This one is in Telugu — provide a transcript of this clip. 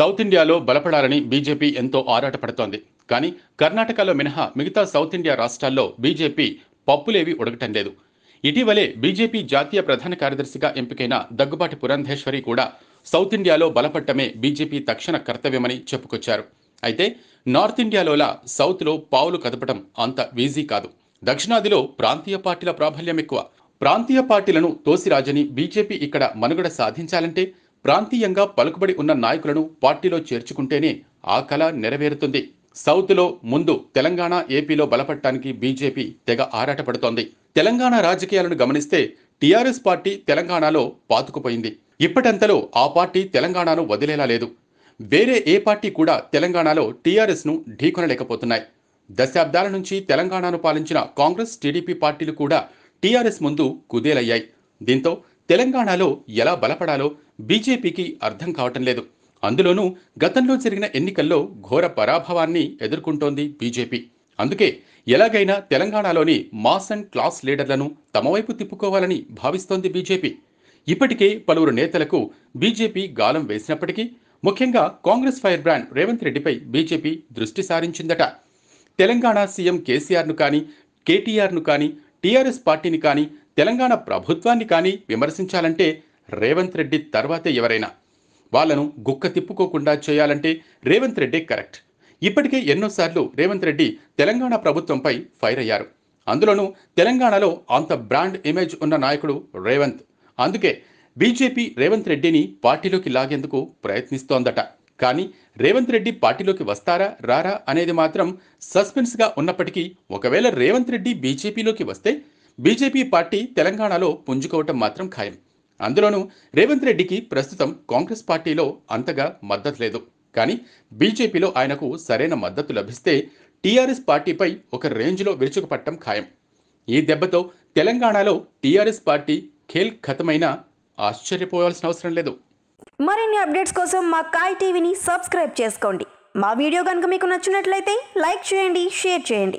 సౌత్ ఇండియాలో బలపడాలని బీజేపీ ఎంతో ఆరాటపడుతోంది కానీ కర్ణాటకలో మినహా మిగతా సౌత్ ఇండియా రాష్ట్రాల్లో బీజేపీ పప్పులేవి ఉడకటం లేదు ఇటీవలే బీజేపీ జాతీయ ప్రధాన కార్యదర్శిగా ఎంపికైన దగ్గుబాటి పురంధేశ్వరి కూడా సౌత్ ఇండియాలో బలపడటమే బీజేపీ తక్షణ కర్తవ్యమని చెప్పుకొచ్చారు అయితే నార్త్ ఇండియాలోలా సౌత్లో పావులు కదపటం అంత వీజీ కాదు దక్షిణాదిలో ప్రాంతీయ పార్టీల ప్రాబల్యం ఎక్కువ ప్రాంతీయ పార్టీలను తోసిరాజని బీజేపీ ఇక్కడ మనుగడ సాధించాలంటే ప్రాంతీయంగా పలుకుబడి ఉన్న నాయకులను పార్టీలో చేర్చుకుంటేనే ఆ కళ నెరవేరుతుంది సౌత్లో ముందు తెలంగాణ ఏపీలో బలపడటానికి బీజేపీ తెగ ఆరాటపడుతోంది తెలంగాణ రాజకీయాలను గమనిస్తే టీఆర్ఎస్ పార్టీ తెలంగాణలో పాతుకుపోయింది ఇప్పటంతలో ఆ పార్టీ తెలంగాణను వదిలేలా లేదు వేరే ఏ పార్టీ కూడా తెలంగాణలో టీఆర్ఎస్ను ఢీకొనలేకపోతున్నాయి దశాబ్దాల నుంచి తెలంగాణను పాలించిన కాంగ్రెస్ టీడీపీ పార్టీలు కూడా టీఆర్ఎస్ ముందు కుదేలయ్యాయి దీంతో తెలంగాణలో ఎలా బలపడాలో బీజేపీకి అర్థం కావటం లేదు అందులోనూ గతంలో జరిగిన ఎన్నికల్లో ఘోర పరాభవాన్ని ఎదుర్కొంటోంది బీజేపీ అందుకే ఎలాగైనా తెలంగాణలోని మాస్ అండ్ క్లాస్ లీడర్లను తమ వైపు తిప్పుకోవాలని భావిస్తోంది బీజేపీ ఇప్పటికే పలువురు నేతలకు బీజేపీ గాలం వేసినప్పటికీ ముఖ్యంగా కాంగ్రెస్ ఫైర్ బ్రాండ్ రేవంత్ రెడ్డిపై బీజేపీ దృష్టి సారించిందట తెలంగాణ సీఎం కేసీఆర్ను కానీ కేటీఆర్ను కానీ టీఆర్ఎస్ పార్టీని కానీ తెలంగాణ ప్రభుత్వాన్ని కానీ విమర్శించాలంటే రేవంత్ రెడ్డి తర్వాతే ఎవరైనా వాళ్లను గుక్క తిప్పుకోకుండా చేయాలంటే రేవంత్ రెడ్డే కరెక్ట్ ఇప్పటికే ఎన్నోసార్లు రేవంత్ రెడ్డి తెలంగాణ ప్రభుత్వంపై ఫైర్ అయ్యారు అందులోనూ తెలంగాణలో అంత బ్రాండ్ ఇమేజ్ ఉన్న నాయకుడు రేవంత్ అందుకే బీజేపీ రేవంత్ రెడ్డిని పార్టీలోకి లాగేందుకు ప్రయత్నిస్తోందట కానీ రేవంత్ రెడ్డి పార్టీలోకి వస్తారా రారా అనేది మాత్రం సస్పెన్స్గా ఉన్నప్పటికీ ఒకవేళ రేవంత్ రెడ్డి బీజేపీలోకి వస్తే బీజేపీ పార్టీ తెలంగాణలో పుంజుకోవటం మాత్రం ఖాయం అందులోనూ రేవంత్ రెడ్డికి ప్రస్తుతం కాంగ్రెస్ పార్టీలో అంతగా మద్దతు లేదు కానీ బీజేపీలో ఆయనకు సరైన మద్దతు లభిస్తే టీఆర్ఎస్ పార్టీపై ఒక రేంజ్లో విరుచుకుపట్టడం ఖాయం ఈ దెబ్బతో తెలంగాణలో టీఆర్ఎస్ పార్టీ ఖేల్ ఖతమైన ఆశ్చర్యపోవాల్సిన అవసరం లేదు మరిన్ని అప్డేట్స్ కోసం మా కాయ్ టీవీని సబ్స్క్రైబ్ చేసుకోండి మా వీడియో కనుక మీకు నచ్చినట్లయితే లైక్ చేయండి షేర్ చేయండి